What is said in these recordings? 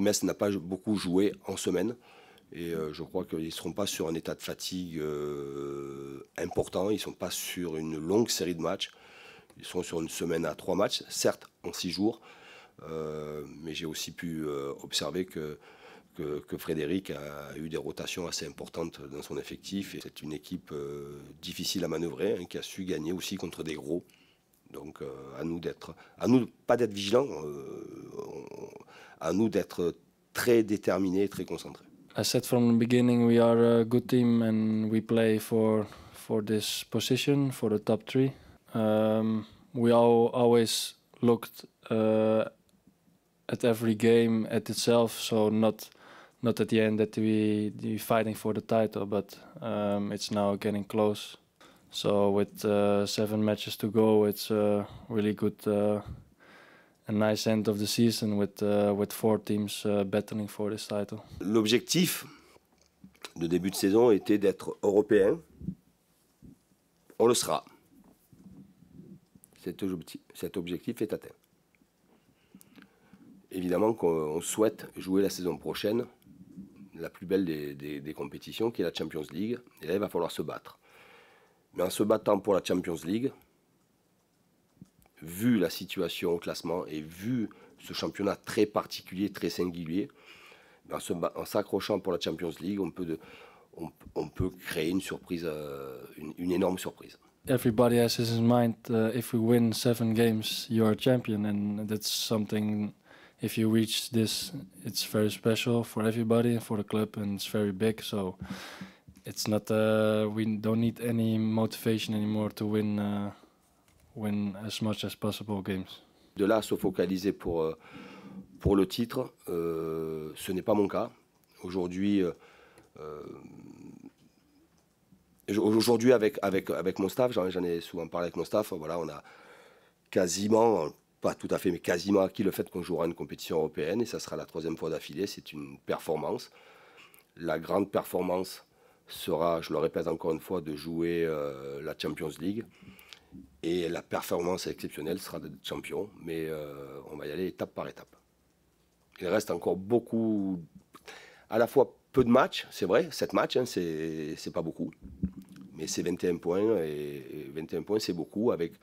Metz n'a pas beaucoup joué en semaine. Et euh, je crois qu'ils ne seront pas sur un état de fatigue euh, important. Ils ne sont pas sur une longue série de matchs. Ils sont sur une semaine à trois matchs, certes en six jours. Euh, mais j'ai aussi pu observer que que, Frédéric a eu des rotations assez importantes dans son effectif. Et c'est une équipe difficile à manœuvrer, hein, qui a su gagner aussi contre des gros. Donc à nous d'être, à nous pas d'être vigilants nous d'être très déterminés très concentrés. I said from the beginning we are a good team and we play for for this position for the top three. Um, we always looked uh, at every game at itself, so not not at the end that we fighting for the title, but um, it's now getting close. So with uh, seven matches to go, it's a really good uh, nice end of the season with uh, teams uh, battling for this L'objectif de début de saison était d'être européen. On le sera. Cet objectif, cet objectif est atteint. Évidemment qu'on souhaite jouer la saison prochaine la plus belle des, des compétitions qui est la Champions League. Et là, il va falloir se battre. Mais en se battant pour la Champions League, vu la situation au classement et vu ce championnat très particulier, très singulier, en s'accrochant pour la Champions League, on peut, créer une surprise, euh, une, énorme surprise. Everybody has in mind uh, if we win seven games, you're a champion, and that's something. If you reach this, it's very special for everybody and for the club, and it's very big. So, it's not. Uh, we don't need any motivation anymore to win. Uh, de là à se focaliser pour, euh, pour le titre, euh, ce n'est pas mon cas. Aujourd'hui, euh, aujourd'hui avec, avec, avec mon staff, j'en, ai souvent parlé avec mon staff, voilà, on a quasiment, pas tout à fait, mais quasiment acquis le fait qu'on jouera une compétition européenne et ça sera la troisième fois d'affilée. C'est une performance. La grande performance sera, je le répète encore une fois, de jouer la Champions League. Et la performance exceptionnelle sera de champion, mais euh, on va y aller étape par étape. Il reste encore beaucoup, à la fois peu de matchs, c'est vrai, 7 matchs, hein, c'est pas beaucoup, mais c'est 21 points, et, 21 points c'est beaucoup, avec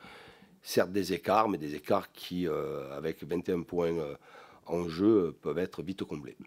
certes des écarts, mais des écarts qui, euh, avec 21 points euh, en jeu, peuvent être vite comblés.